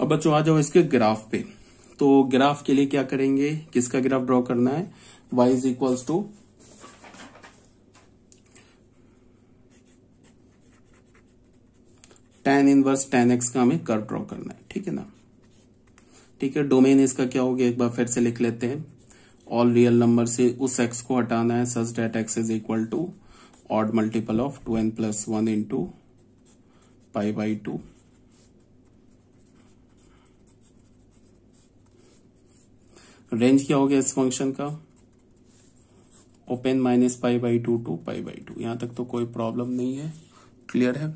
अब बच्चों आ जाओ इसके ग्राफ पे तो ग्राफ के लिए क्या करेंगे किसका ग्राफ ड्रॉ करना है y is equals to tan inverse tan x का हमें कर्व ड्रॉ करना है ठीक है ना ठीक है डोमेन इसका क्या हो गया एक बार फिर से लिख लेते हैं ऑल रियल नंबर से उस एक्स को हटाना है such that x is equal to odd multiple of two n plus one into pi by two range क्या हो गया इस फंक्शन का open minus pi by two to pi by two यहां तक तो कोई प्रॉब्लम नहीं है क्लियर है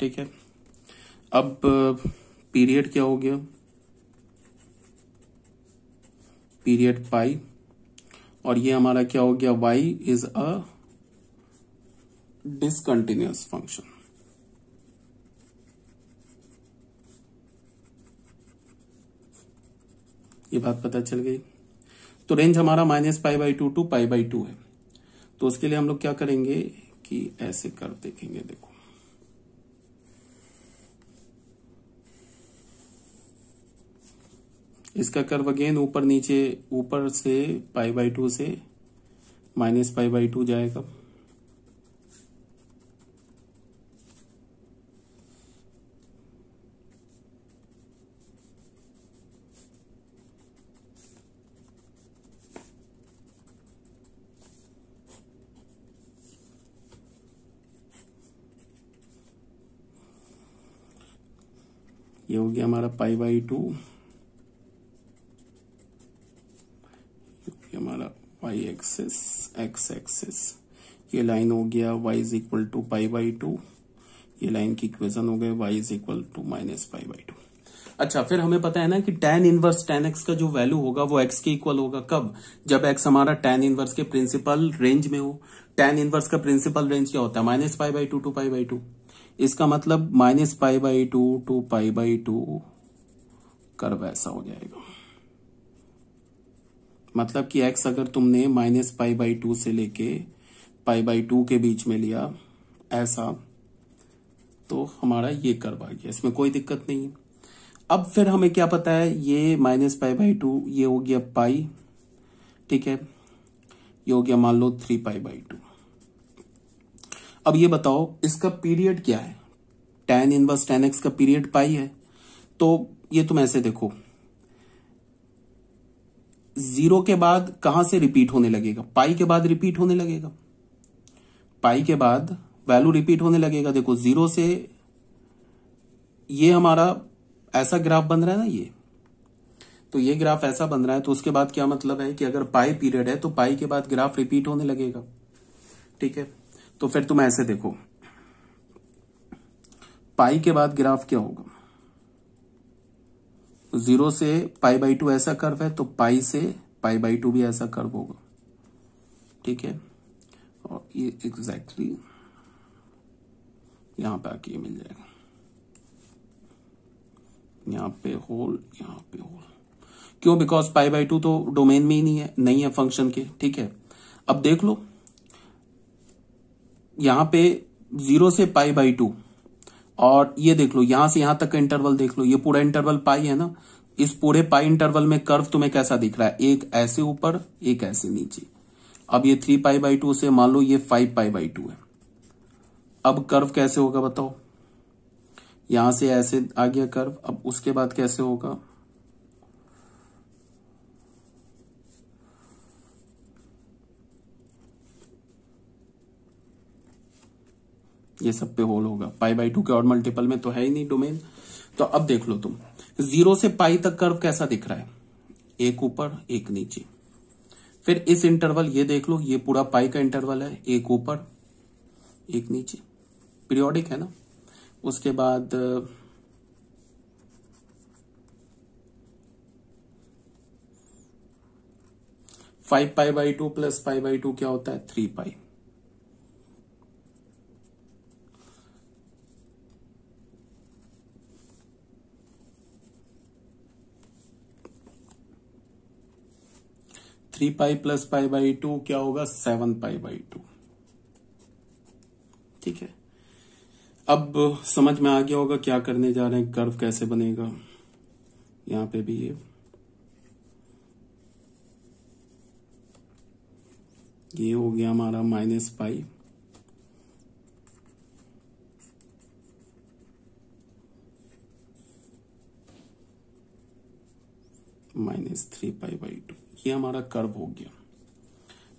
ठीक है अब पीरियड क्या हो गया पीरियड पाई और ये हमारा क्या हो गया y is a discontinuous function ये बात पता चल गई तो रेंज हमारा minus pi by two to pi by two है तो उसके लिए हम लोग क्या करेंगे कि ऐसे कर देखेंगे देखो इसका कर्व अगेन ऊपर नीचे ऊपर से पाई बाई टू से माइनस पाई बाई टू जाएगा ये हो गया हमारा पाई बाई टू हमारा वाई एक्सेस एक्स एक्सेस ये लाइन हो गया y is equal to pi by two ये लाइन की इक्वेशन हो गया y is equal to minus pi by two अच्छा फिर हमें पता है ना कि tan इनवर्स tan x का जो वैल्यू होगा वो x के इक्वल होगा कब जब x हमारा tan इनवर्स के प्रिंसिपल रेंज में हो tan इनवर्स का प्रिंसिपल रेंज क्या होता है minus pi by two to pi by two इसका मतलब minus pi by two to pi by two कर ऐसा हो जाएगा मतलब कि एक्स अगर तुमने माइनस पाई बाई टू से लेके पाई बाई टू के बीच में लिया ऐसा तो हमारा ये कर्व आ गया इसमें कोई दिक्कत नहीं है अब फिर हमें क्या पता है ये माइनस पाई बाई टू ये हो गया पाई ठीक है ये हो गया मान लो थ्री पाई बाई टू अब ये बताओ इसका पीरियड क्या है टेन इनवर्स टेन एक्स का पीरियड पाई है तो ये तुम ऐसे देखो जीरो के बाद कहां से रिपीट होने लगेगा पाई के बाद रिपीट होने लगेगा पाई के बाद वैल्यू रिपीट होने लगेगा देखो जीरो से ये हमारा ऐसा ग्राफ बन रहा है ना ये तो ये ग्राफ ऐसा बन रहा है तो उसके बाद क्या मतलब है कि अगर पाई पीरियड है तो पाई के बाद ग्राफ रिपीट होने लगेगा ठीक है तो फिर तुम ऐसे देखो पाई के बाद ग्राफ क्या होगा जीरो से पाई बाई टू ऐसा कर्व है तो पाई से पाई बाई टू भी ऐसा कर्व होगा ठीक है और ये एग्जैक्टली exactly यहां पे आके मिल जाएगा यहां पे होल यहां पे होल क्यों बिकॉज पाई बाई टू तो डोमेन में ही नहीं है नहीं है फंक्शन के ठीक है अब देख लो यहां पे जीरो से पाई बाई टू और ये देख लो यहां से यहां तक का इंटरवल देख लो ये पूरा इंटरवल पाई है ना इस पूरे पाई इंटरवल में कर्व तुम्हें कैसा दिख रहा है एक ऐसे ऊपर एक ऐसे नीचे अब ये थ्री पाई बाई टू से मान लो ये फाइव पाई बाई टू है अब कर्व कैसे होगा बताओ यहां से ऐसे आ गया कर्व अब उसके बाद कैसे होगा ये सब पे होल होगा पाई बाई टू के और मल्टीपल में तो है ही नहीं डोमेन तो अब देख लो तुम जीरो से पाई तक कर्व कैसा दिख रहा है एक ऊपर एक नीचे फिर इस इंटरवल ये देख लो ये पूरा पाई का इंटरवल है एक ऊपर एक नीचे पीरियोडिक है ना उसके बाद five pi by two plus pi by two क्या होता है three pi three pi plus pi by two क्या होगा सेवन पाई बाई टू ठीक है अब समझ में आ गया होगा क्या करने जा रहे हैं कर्व कैसे बनेगा यहां पे भी ये ये हो गया हमारा minus pi minus three pi by two ये हमारा कर्व हो गया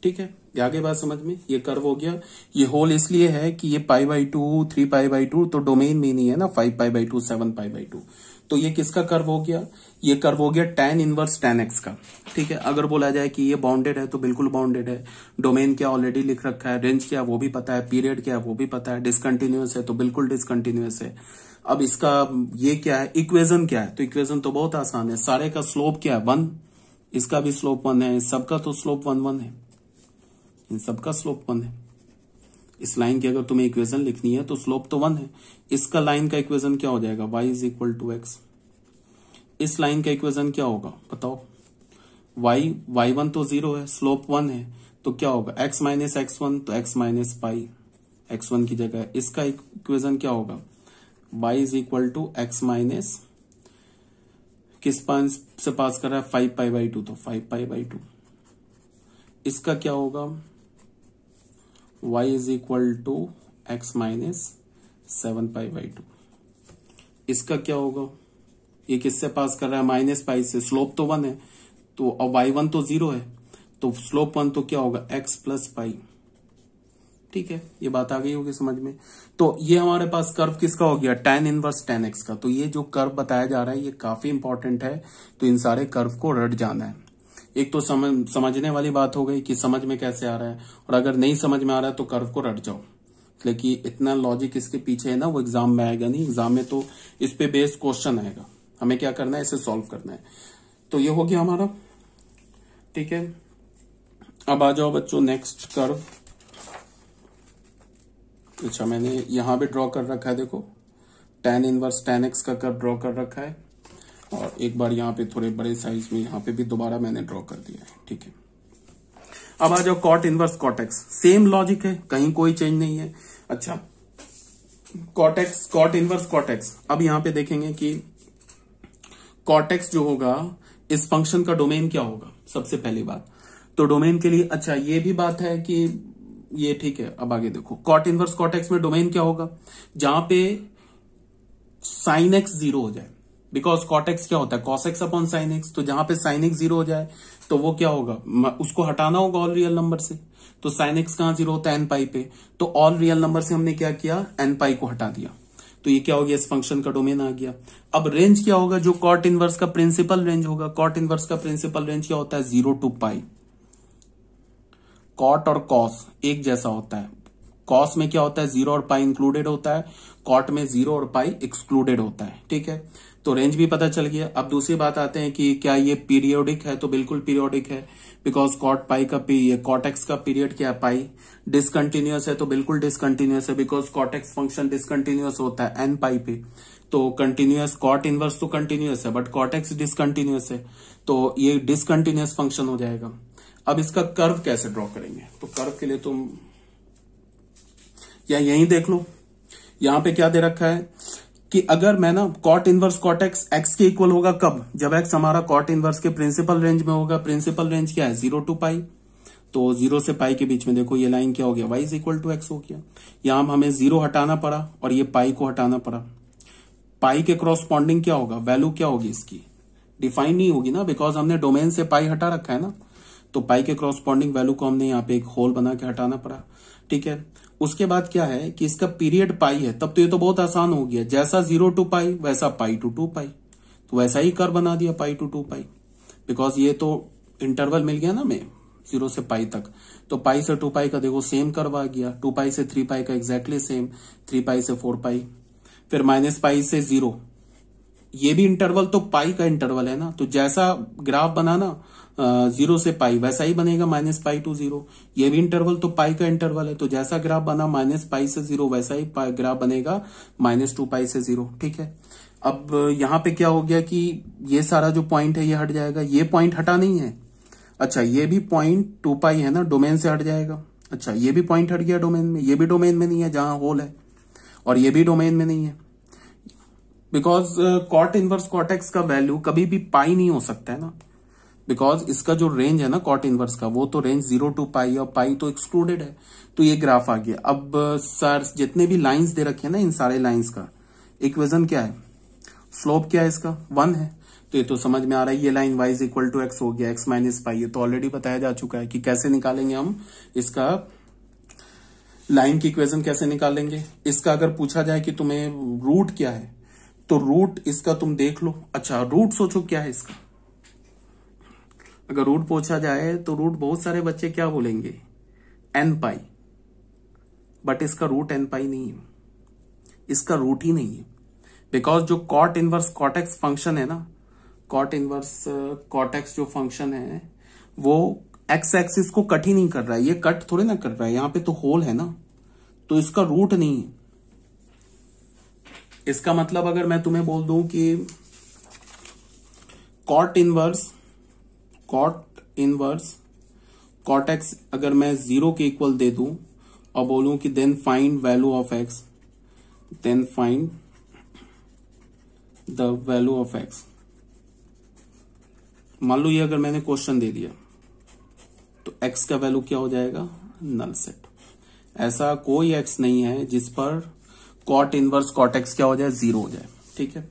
ठीक है आगे बात समझ में ये कर्व हो गया ये होल इसलिए है कि ये pi by two three pi by two तो डोमेन में नहीं है ना five pi by two seven pi by two तो ये किसका कर्व हो गया ये कर्व हो गया टेन इनवर्स टेन एक्स का ठीक है अगर बोला जाए कि ये बाउंडेड है तो बिल्कुल बाउंडेड है डोमेन क्या ऑलरेडी लिख रखा है रेंज क्या वो भी पता है पीरियड क्या है वो भी पता है डिसकंटिन्यूस है तो बिल्कुल डिसकंटिन्यूस है अब इसका ये क्या है इक्वेजन क्या है तो इक्वेजन तो बहुत आसान है सारे का स्लोप क्या है वन इसका भी स्लोप वन है सबका तो स्लोप वन वन है इन सबका स्लोप वन है इस लाइन की अगर तुम्हें इक्वेशन लिखनी है तो स्लोप तो वन है इसका लाइन का इक्वेशन क्या हो जाएगा y is equal to x इस लाइन का इक्वेशन क्या होगा बताओ वाई वाई वन तो जीरो है स्लोप वन है तो क्या होगा एक्स माइनस एक्स वन तो x minus pi x one की जगह इसका इक्वेशन क्या होगा y is equal to x minus किस पास से पास कर रहा है फाइव पाई बाई टू तो फाइव पाई बाई टू इसका क्या होगा y is equal to x minus seven pi by two इसका क्या होगा ये किससे पास कर रहा है माइनस पाई से स्लोप तो वन है तो अब y वन तो जीरो है तो स्लोप वन तो क्या होगा x प्लस पाई ठीक है ये बात आ गई होगी समझ में तो ये हमारे पास कर्व किसका हो गया टेन इनवर्स टेन एक्स का तो ये जो कर्व बताया जा रहा है ये काफी इंपॉर्टेंट है तो इन सारे कर्व को रट जाना है एक तो समझ समझने वाली बात हो गई कि समझ में कैसे आ रहा है और अगर नहीं समझ में आ रहा है तो कर्व को रट जाओ इसलिए कि इतना लॉजिक इसके पीछे है ना वो एग्जाम में आएगा नहीं एग्जाम में तो इस पे बेस्ड क्वेश्चन आएगा हमें क्या करना है इसे सॉल्व करना है तो ये हो गया हमारा ठीक है अब आ जाओ बच्चों नेक्स्ट कर्व अच्छा मैंने यहां भी ड्रॉ कर रखा है देखो टेन इनवर्स टेन एक्स का कर ड्रॉ कर रखा है और एक बार यहाँ पे थोड़े बड़े साइज में यहाँ पे भी दोबारा मैंने ड्रॉ कर दिया है ठीक है अब आ जाओ cot inverse cot x same logic है कहीं कोई चेंज नहीं है अच्छा कॉटेक्स कॉट इनवर्स कॉटेक्स अब यहां पे देखेंगे कि कॉटेक्स जो होगा इस फंक्शन का डोमेन क्या होगा सबसे पहली बात तो डोमेन के लिए अच्छा ये भी बात है कि ये ठीक है अब आगे देखो कॉट इनवर्स कॉट एक्स में डोमेन क्या होगा जहां पे साइन एक्स जीरो हो जाए बिकॉज कॉट एक्स क्या होता है cos x upon sine x तो जहां पे साइन एक्स जीरो हो जाए तो वो क्या होगा उसको हटाना होगा ऑल रियल नंबर से तो साइन एक्स कहां जीरो होता है एन पाई पे तो ऑल रियल नंबर से हमने क्या किया एन पाई को हटा दिया तो ये क्या हो गया इस फंक्शन का डोमेन आ गया अब रेंज क्या होगा जो कॉट इनवर्स का प्रिंसिपल रेंज होगा कॉट इनवर्स का प्रिंसिपल रेंज क्या होता है जीरो टू पाई कॉट और कॉस एक जैसा होता है कॉस में क्या होता है जीरो और पाई इंक्लूडेड होता है कॉट में जीरो और पाई एक्सक्लूडेड होता है ठीक है तो रेंज भी पता चल गया अब दूसरी बात आते हैं कि क्या ये पीरियोडिक है तो बिल्कुल पीरियोडिक है बिकॉज कॉट पाई का कॉटेक्स का पीरियड क्या है पाई डिसकंटिन्यूस है तो बिल्कुल डिसकंटिन्यूस है बिकॉज कॉटेक्स फंक्शन डिसकंटिन्यूस होता है एन पाई पे तो कंटिन्यूस कॉट इनवर्स तो कंटिन्यूस है बट कॉटेक्स डिसकंटिन्यूस है तो ये डिसकंटिन्यूस फंक्शन हो जाएगा अब इसका कर्व कैसे ड्रॉ करेंगे तो कर्व के लिए तुम या यहीं देख लो यहां पे क्या दे रखा है कि अगर मैं ना cot inverse cot x x के इक्वल होगा कब जब एक्स हमारा कॉट इनवर्स के प्रिंसिपल रेंज में होगा प्रिंसिपल रेंज क्या है जीरो टू पाई तो जीरो से पाई के बीच में देखो ये लाइन क्या हो गया y is equal to x हो गया यहां हमें जीरो हटाना पड़ा और ये पाई को हटाना पड़ा पाई के कॉरस्पॉन्डिंग क्या होगा वैल्यू क्या होगी इसकी डिफाइन नहीं होगी ना बिकॉज हमने डोमेन से पाई हटा रखा है ना तो पाई के क्रॉसपॉन्डिंग वैल्यू को हमने यहाँ पे एक होल बना के हटाना पड़ा ठीक है उसके बाद क्या है कि इसका पीरियड पाई है तब तो ये तो बहुत आसान हो गया जैसा जीरो टू पाई वैसा पाई टू टू पाई तो वैसा ही कर बना दिया pi to to pi because ये तो इंटरवल मिल गया ना मैं जीरो से पाई तक तो पाई से टू पाई का देखो सेम करवा गया टू पाई से थ्री पाई का एग्जैक्टली सेम थ्री पाई से फोर पाई फिर माइनस पाई से जीरो ये भी इंटरवल तो पाई का इंटरवल है ना तो जैसा ग्राफ बनाना जीरो से पाई वैसा ही बनेगा माइनस पाई टू जीरो ये भी इंटरवल तो पाई का इंटरवल है तो जैसा ग्राफ बना माइनस पाई से जीरो वैसा ही ग्राफ बनेगा माइनस टू पाई से जीरो ठीक है अब यहाँ पे क्या हो गया कि ये सारा जो पॉइंट है ये हट जाएगा ये पॉइंट हटा नहीं है अच्छा ये भी पॉइंट टू पाई है ना डोमेन से हट जाएगा अच्छा ये भी पॉइंट हट गया डोमेन में ये भी डोमेन में नहीं है जहां होल है और ये भी डोमेन में नहीं है बिकॉज कॉट इनवर्स कॉटेक्स का वैल्यू कभी भी पाई नहीं हो सकता है ना बिकॉज इसका जो रेंज है ना कॉट इनवर्स का वो तो रेंज जीरो टू पाई और पाई तो एक्सक्लूडेड है तो ये ग्राफ आ गया अब सर जितने भी लाइंस दे रखे हैं ना इन सारे लाइंस का इक्वेजन क्या है स्लोप क्या है इसका वन है तो ये तो समझ में आ रहा है ये line y is equal to x हो गया एक्स माइनस पाई ये तो ऑलरेडी बताया जा चुका है कि कैसे निकालेंगे हम इसका लाइन की इक्वेशन कैसे निकालेंगे इसका अगर पूछा जाए कि तुम्हें रूट क्या है तो रूट इसका तुम देख लो अच्छा रूट सोचो क्या है इसका अगर रूट पूछा जाए तो रूट बहुत सारे बच्चे क्या बोलेंगे एन पाई बट इसका रूट एन पाई नहीं है इसका रूट ही नहीं है बिकॉज जो कॉट इनवर्स कॉटेक्स फंक्शन है ना कॉट इनवर्स कॉटेक्स जो फंक्शन है वो एक्स एक्सिस को कट ही नहीं कर रहा है ये कट थोड़े ना कर रहा है यहां पे तो होल है ना तो इसका रूट नहीं है इसका मतलब अगर मैं तुम्हें बोल दू कि cot inverse cot inverse cot x अगर मैं जीरो के इक्वल दे दू और बोलूं कि then find value of x then find the value of x मान लो ये अगर मैंने क्वेश्चन दे दिया तो एक्स का वैल्यू क्या हो जाएगा नल सेट ऐसा कोई एक्स नहीं है जिस पर कॉट इनवर्स कॉट एक्स क्या हो जाए जीरो हो जाए ठीक है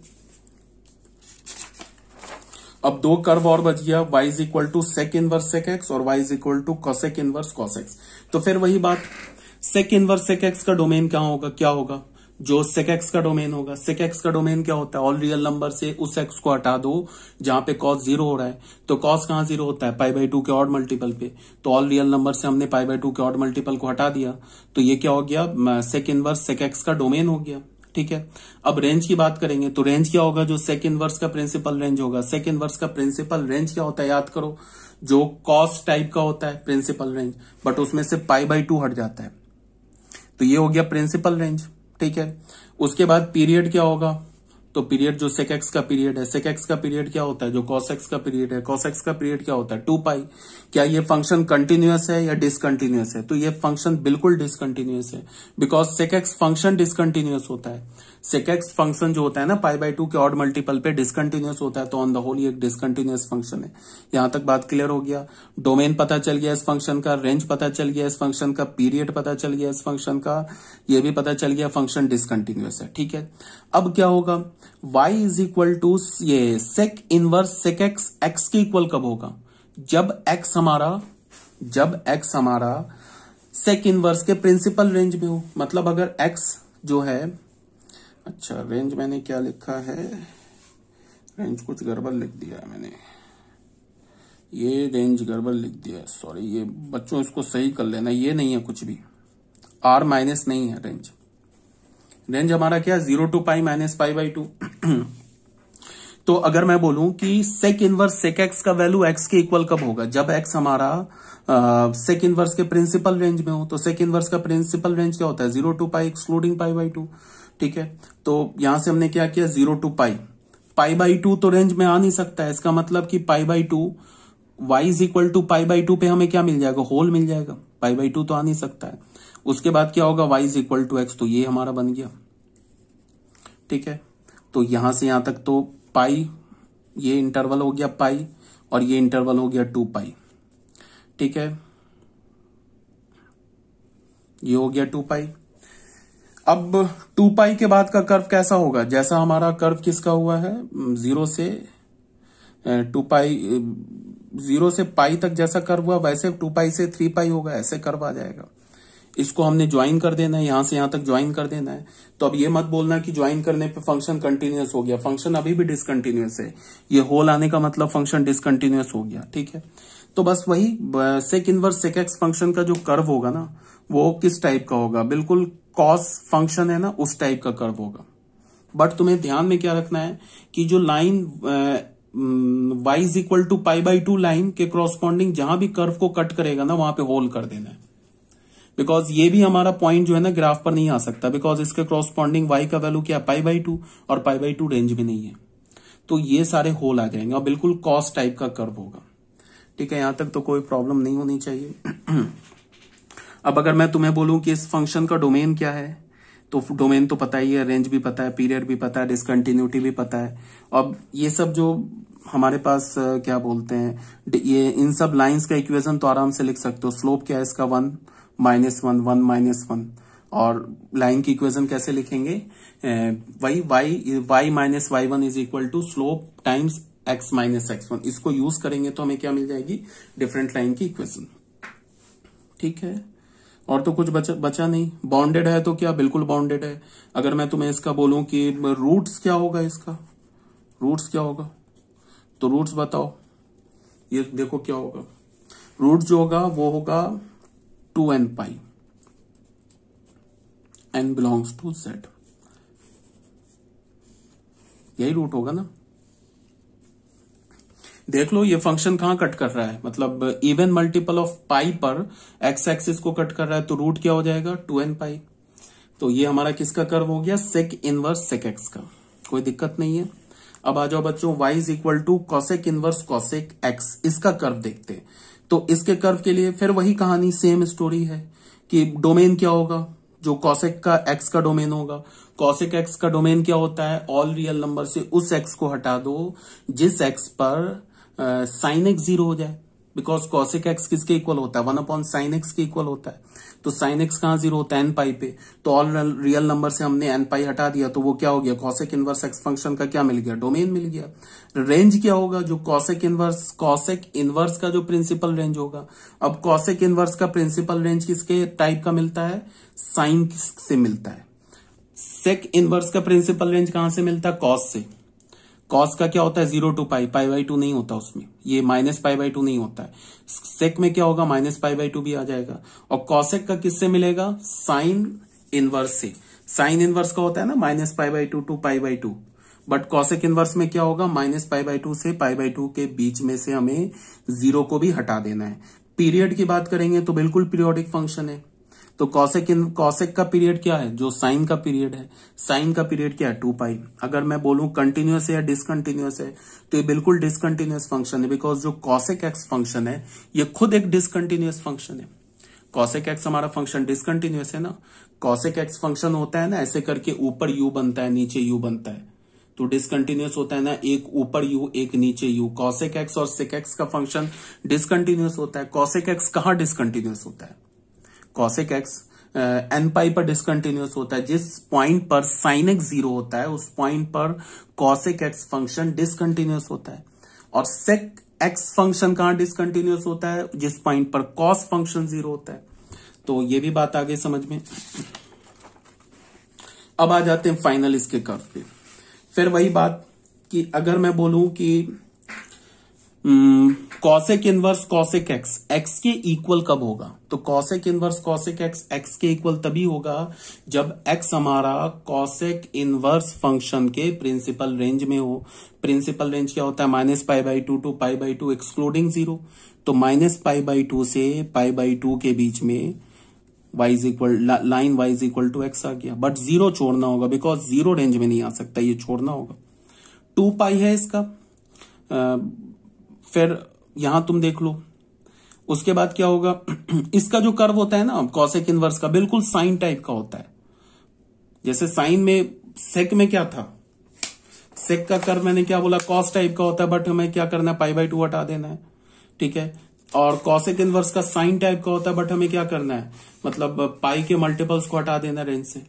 अब दो कर्व और बच गया y is equal to sec inverse sec x और y is equal to cosec inverse cosec x तो फिर वही बात सेक इनवर्स सेक एक्स का डोमेन क्या होगा क्या होगा जो सेक एक्स का डोमेन होगा सेक एक्स का डोमेन क्या होता है ऑल रियल नंबर से उस एक्स को हटा दो जहां पे कॉस जीरो हो रहा है तो कॉस कहाँ जीरो होता है पाई बाई टू के ऑड मल्टीपल पे तो ऑल रियल नंबर से हमने पाई बाई टू के ऑड मल्टीपल को हटा दिया तो ये क्या हो गया सेक इनवर्स सेक एक्स का डोमेन हो गया ठीक है अब रेंज की बात करेंगे तो रेंज क्या होगा जो सेकेंड वर्ष का प्रिंसिपल रेंज होगा सेकेंड वर्ष का प्रिंसिपल रेंज क्या होता है याद करो जो कॉस्ट टाइप का होता है प्रिंसिपल रेंज बट उसमें से पाई बाई टू हट जाता है तो ये हो गया प्रिंसिपल रेंज ठीक है उसके बाद पीरियड क्या होगा तो पीरियड जो सेक एक्स का पीरियड है सेक एक्स का पीरियड क्या होता है जो कॉस एक्स का पीरियड है कॉस एक्स का पीरियड क्या होता है टू पाई क्या ये फंक्शन कंटिन्यूस है या डिसकंटिन्यूस है तो ये फंक्शन बिल्कुल डिसकंटिन्यूस है because sec x function discontinuous होता है सेक एक्स फंक्शन जो होता है ना पाई बाई टू के ऑड मल्टीपल पे डिसकंटिन्यूस होता है तो ऑन द होल ये एक डिसकंटिन्यूस फंक्शन है यहां तक बात क्लियर हो गया डोमेन पता चल गया इस फंक्शन का रेंज पता चल गया इस फंक्शन का पीरियड पता चल गया इस फंक्शन का ये भी पता चल गया फंक्शन डिसकंटिन्यूस है ठीक है अब क्या होगा y इज इक्वल टू ये sec inverse sec x x के इक्वल कब होगा जब x हमारा जब x हमारा सेक इनवर्स के प्रिंसिपल रेंज में हो मतलब अगर x जो है अच्छा रेंज मैंने क्या लिखा है रेंज कुछ गड़बड़ लिख दिया है मैंने ये रेंज गड़बड़ लिख दिया सॉरी ये बच्चों इसको सही कर लेना ये नहीं है कुछ भी आर माइनस नहीं है रेंज रेंज हमारा क्या zero to pi minus pi by two तो अगर मैं बोलूं कि सेक इनवर्स सेक एक्स का वैल्यू एक्स के इक्वल कब होगा जब एक्स हमारा आ, सेक इनवर्स के प्रिंसिपल रेंज में हो तो सेक इनवर्स का प्रिंसिपल रेंज क्या होता है zero to pi excluding pi by two ठीक है तो यहां से हमने क्या किया zero to pi pi by two तो रेंज में आ नहीं सकता है इसका मतलब कि pi by two y is equal to pi by two पे हमें क्या मिल जाएगा होल मिल जाएगा पाई बाई टू तो आ नहीं सकता है उसके बाद क्या होगा y is equal to x तो ये हमारा बन गया ठीक है तो यहां से यहां तक तो पाई ये इंटरवल हो गया पाई और ये इंटरवल हो गया टू पाई ठीक है ये हो गया टू पाई अब टू पाई के बाद का कर्व कैसा होगा जैसा हमारा कर्व किसका हुआ है जीरो से टू पाई जीरो से पाई तक जैसा कर्व हुआ वैसे टू पाई से थ्री पाई होगा ऐसे कर्व आ जाएगा इसको हमने ज्वाइन कर देना है यहां से यहां तक ज्वाइन कर देना है तो अब ये मत बोलना कि ज्वाइन करने पे फंक्शन कंटिन्यूस हो गया फंक्शन अभी भी डिसकंटिन्यूस है ये होल आने का मतलब फंक्शन डिसकंटिन्यूस हो गया ठीक है तो बस वही sec inverse sec x function का जो कर्व होगा ना वो किस टाइप का होगा बिल्कुल कॉस फंक्शन है ना उस टाइप का कर्व होगा बट तुम्हें ध्यान में क्या रखना है कि जो line y is equal to pi by two line के क्रॉस्पॉन्डिंग जहां भी कर्व को कट करेगा ना वहां पे होल कर देना है बिकॉज ये भी हमारा पॉइंट जो है ना ग्राफ पर नहीं आ सकता बिकॉज इसके क्रॉसपॉन्डिंग वाई का वैल्यू क्या पाई बाई टू और पाई बाई टू रेंज में नहीं है तो ये सारे होल आ जाएंगे और बिल्कुल कॉस टाइप का कर्व होगा ठीक है यहां तक तो कोई प्रॉब्लम नहीं होनी चाहिए अब अगर मैं तुम्हें बोलूं कि इस फंक्शन का डोमेन क्या है तो डोमेन तो पता ही है रेंज भी पता है पीरियड भी पता है डिसकंटिन्यूटी भी पता है अब ये सब जो हमारे पास क्या बोलते हैं ये इन सब लाइंस का इक्वेशन तो आराम से लिख सकते हो स्लोप क्या है इसका one minus one one minus one और लाइन की इक्वेशन कैसे लिखेंगे वही y y minus y one is equal to slope times x minus x one इसको यूज करेंगे तो हमें क्या मिल जाएगी डिफरेंट लाइन की इक्वेशन ठीक है और तो कुछ बचा बचा नहीं बाउंडेड है तो क्या बिल्कुल बाउंडेड है अगर मैं तुम्हें इसका बोलूं कि रूट्स क्या होगा इसका रूट्स क्या होगा तो रूट्स बताओ ये देखो क्या होगा रूट जो होगा वो होगा two n pi n belongs to z यही रूट होगा ना देख लो ये फंक्शन कहां कट कर रहा है मतलब इवन मल्टीपल ऑफ पाई पर एक्स एक्सिस को कट कर रहा है तो रूट क्या हो जाएगा टू एन पाई तो ये हमारा किसका कर्व हो गया सेक इनवर्स सेक एक्स का कोई दिक्कत नहीं है अब आ जाओ बच्चों y is equal to cosec inverse cosec x इसका कर्व देखते हैं तो इसके कर्व के लिए फिर वही कहानी सेम स्टोरी है कि डोमेन क्या होगा जो कॉसेक का एक्स का डोमेन होगा कॉसेक एक्स का डोमेन क्या होता है ऑल रियल नंबर से उस एक्स को हटा दो जिस एक्स पर साइन एक्स जीरो हो जाए बिकॉज कॉसिक एक्स किसके इक्वल होता है वन अपॉन साइन एक्स के इक्वल होता है तो साइन एक्स कहाँ जीरो होता है एन पाई पे तो ऑल रियल नंबर से हमने एन पाई हटा दिया तो वो क्या हो गया कॉसेक इनवर्स एक्स फंक्शन का क्या मिल गया डोमेन मिल गया रेंज क्या होगा जो कॉसेक इनवर्स कॉसेक इनवर्स का जो प्रिंसिपल रेंज होगा अब कॉसेक इनवर्स का प्रिंसिपल रेंज किसके टाइप का मिलता है साइन से मिलता है सेक इनवर्स का प्रिंसिपल रेंज कहां से मिलता है कॉस से कॉस का क्या होता है zero to pi pi by two नहीं होता उसमें ये माइनस पाई बाई टू नहीं होता है सेक में क्या होगा माइनस पाई बाई टू भी आ जाएगा और कॉसेक का किससे मिलेगा साइन इनवर्स से साइन इनवर्स का होता है ना minus pi by two to pi by two but cosec inverse में क्या होगा माइनस पाई बाई टू से पाई बाई टू के बीच में से हमें जीरो को भी हटा देना है पीरियड की बात करेंगे तो बिल्कुल पीरियोडिक फंक्शन है तो कॉसेक इन कॉसेक का पीरियड क्या है जो साइन का पीरियड है साइन का पीरियड क्या है टू पाई अगर मैं बोलूं कंटिन्यूस है या डिसकंटिन्यूस है तो ये बिल्कुल डिसकंटिन्यूस फंक्शन है बिकॉज जो कौशिक एक्स फंक्शन है ये खुद एक डिसकंटिन्यूस फंक्शन है कौशिक एक्स हमारा फंक्शन डिसकंटिन्यूस है ना कौशिक एक्स फंक्शन होता है ना ऐसे करके ऊपर यू बनता है नीचे यू बनता है तो डिसकंटिन्यूस होता है ना एक ऊपर यू एक नीचे यू कौशिक एक्स और सिक एक्स का फंक्शन डिसकंटिन्यूस होता है कौशिक एक्स कहाँ डिसकंटिन्यूस होता है कॉसेक एक्स एन पाई पर डिसकंटिन्यूस होता है जिस पॉइंट पर साइन एक्स जीरो होता है उस पॉइंट पर कॉसेक एक्स फंक्शन डिसकंटिन्यूस होता है और सेक एक्स फंक्शन कहाँ डिसकंटिन्यूस होता है जिस पॉइंट पर कॉस फंक्शन जीरो होता है तो ये भी बात आ गई समझ में अब आ जाते हैं फाइनल इसके कर्व पे फिर वही बात कि अगर मैं बोलूं कि cosec inverse cosec x x के इक्वल कब होगा तो cosec inverse cosec x x के इक्वल तभी होगा जब एक्स हमारा कॉसेक इनवर्स फंक्शन के प्रिंसिपल रेंज में हो प्रिंसिपल रेंज क्या होता है minus pi by two to pi by two excluding zero तो माइनस पाई बाई टू से पाई बाई टू के बीच में y is equal line y is equal to x आ गया बट जीरो छोड़ना होगा बिकॉज जीरो रेंज में नहीं आ सकता ये छोड़ना होगा टू पाई है इसका uh, फिर यहां तुम देख लो उसके बाद क्या होगा इसका जो कर्व होता है ना कॉसेक इनवर्स का बिल्कुल साइन टाइप का होता है जैसे साइन में सेक में क्या था सेक का कर्व मैंने क्या बोला कॉस टाइप का होता है बट हमें क्या करना है पाई बाई टू हटा देना है ठीक है और कॉसेक इनवर्स का साइन टाइप का होता है बट हमें क्या करना है मतलब पाई के मल्टीपल्स को हटा देना रेंज से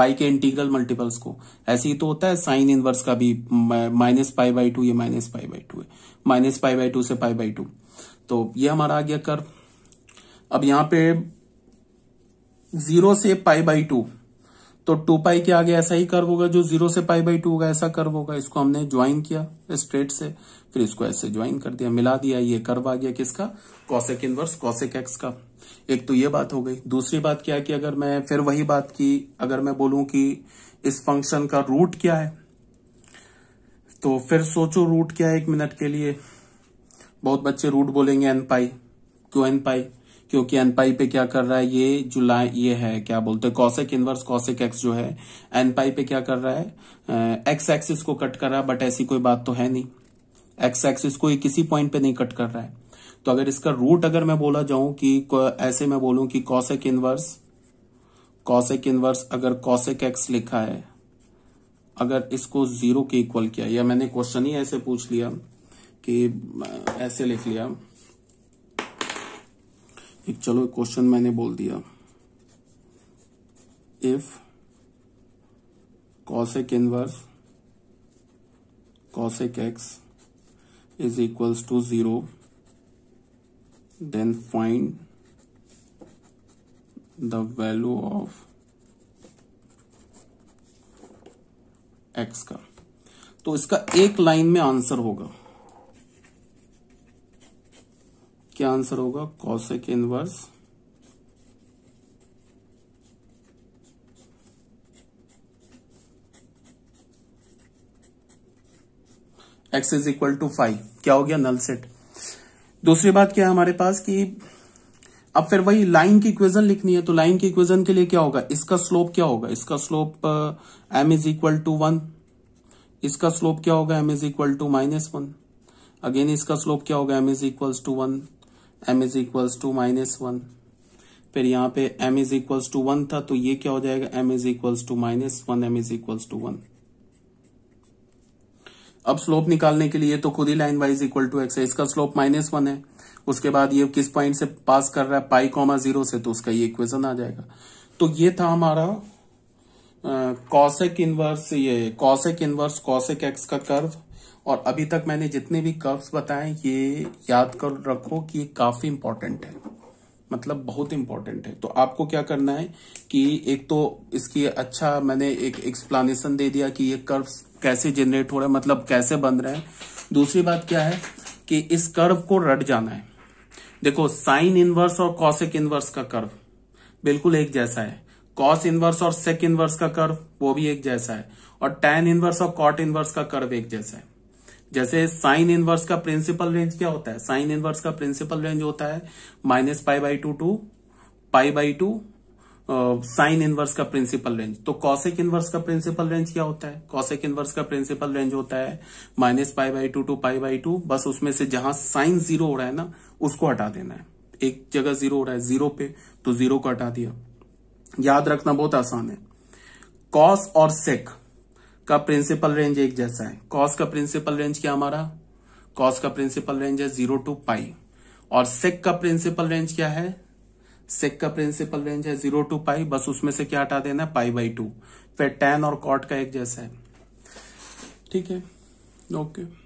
पाई के इंटीग्रल मल्टीपल्स को ऐसे ही तो होता है साइन इनवर्स का भी माइनस पाई बाई टू ये माइनस पाई बाई टू है माइनस पाई बाई टू से पाई बाई टू तो ये हमारा आ गया कर अब यहां पे जीरो से पाई बाई टू तो टू पाई के आगे ऐसा ही कर्व होगा जो जीरो से पाई बाई टू होगा ऐसा कर्व होगा इसको हमने ज्वाइन किया स्ट्रेट से फिर इसको ऐसे ज्वाइन कर दिया मिला दिया ये कर्व आ गया किसका कॉसेक इनवर्स कॉसेक एक्स का एक तो ये बात हो गई दूसरी बात क्या कि अगर मैं फिर वही बात की अगर मैं बोलूं कि इस फंक्शन का रूट क्या है तो फिर सोचो रूट क्या है एक मिनट के लिए बहुत बच्चे रूट बोलेंगे एन पाई क्यों एन पाई क्योंकि एनपाई पे क्या कर रहा है ये लाइन ये है क्या बोलते हैं कॉसेक इनवर्स कॉसेक एक्स जो है एनपाई पे क्या कर रहा है एक्स एक्सिस को कट कर रहा है बट ऐसी कोई बात तो है नहीं एक्स एक्सिस को ये किसी पॉइंट पे नहीं कट कर रहा है तो अगर इसका रूट अगर मैं बोला जाऊं कि ऐसे मैं बोलूं कि कॉसेक इनवर्स कॉसेक इनवर्स अगर कॉसेक एक्स लिखा है अगर इसको जीरो के इक्वल किया या मैंने क्वेश्चन ही ऐसे पूछ लिया कि ऐसे लिख लिया एक चलो क्वेश्चन मैंने बोल दिया if cosec inverse cosec x is equals to zero then find the value of x का तो इसका एक लाइन में आंसर होगा क्या आंसर होगा cosec inverse x is equal to five क्या हो गया नल सेट दूसरी बात क्या है हमारे पास कि अब फिर वही लाइन की इक्वेशन लिखनी है तो लाइन की इक्वेशन के लिए क्या होगा इसका स्लोप क्या होगा इसका slope m is equal to one इसका स्लोप क्या होगा m is equal to minus one again इसका स्लोप क्या होगा m is equal to one m is equals to minus one फिर यहाँ पे m is equals to one था तो ये क्या हो जाएगा m is equals to minus one m is equals to one अब स्लोप निकालने के लिए तो खुद ही line y is equal to x है इसका स्लोप माइनस वन है उसके बाद ये किस पॉइंट से पास कर रहा है पाई कॉमा जीरो से तो उसका ये इक्वेशन आ जाएगा तो ये था हमारा कॉसेक इनवर्स ये कॉसेक इनवर्स कॉसेक एक्स का कर्व और अभी तक मैंने जितने भी कर्व्स बताए ये याद कर रखो कि ये काफी इंपॉर्टेंट है मतलब बहुत इंपॉर्टेंट है तो आपको क्या करना है कि एक तो इसकी अच्छा मैंने एक एक्सप्लानेशन दे दिया कि ये कर्व्स कैसे जनरेट हो रहा है मतलब कैसे बन रहे हैं दूसरी बात क्या है कि इस कर्व को रट जाना है देखो साइन इनवर्स और कॉसिक इनवर्स का कर्व बिल्कुल एक जैसा है कॉस इनवर्स और सेक इनवर्स का कर्व वो भी एक जैसा है और टैन इनवर्स और कॉट इनवर्स का कर्व एक जैसा है जैसे साइन इनवर्स का प्रिंसिपल रेंज क्या होता है साइन इनवर्स का प्रिंसिपल रेंज होता है minus pi by two to pi by two sine inverse का प्रिंसिपल रेंज तो कॉसेक इनवर्स का प्रिंसिपल रेंज क्या होता है कॉसेक इनवर्स का प्रिंसिपल रेंज होता है minus pi by two to pi by two बस उसमें से जहां साइन जीरो हो रहा है ना उसको हटा देना है एक जगह जीरो हो रहा है जीरो पे तो जीरो को हटा दिया याद रखना बहुत आसान है कॉस और सेक का प्रिंसिपल रेंज एक जैसा है कॉस का प्रिंसिपल रेंज क्या हमारा कॉस का प्रिंसिपल रेंज है जीरो टू पाई और सेक का प्रिंसिपल रेंज क्या है सेक का प्रिंसिपल रेंज है जीरो टू पाई बस उसमें से क्या हटा देना है पाई बाई टू फिर टेन और कॉट का एक जैसा है ठीक है ओके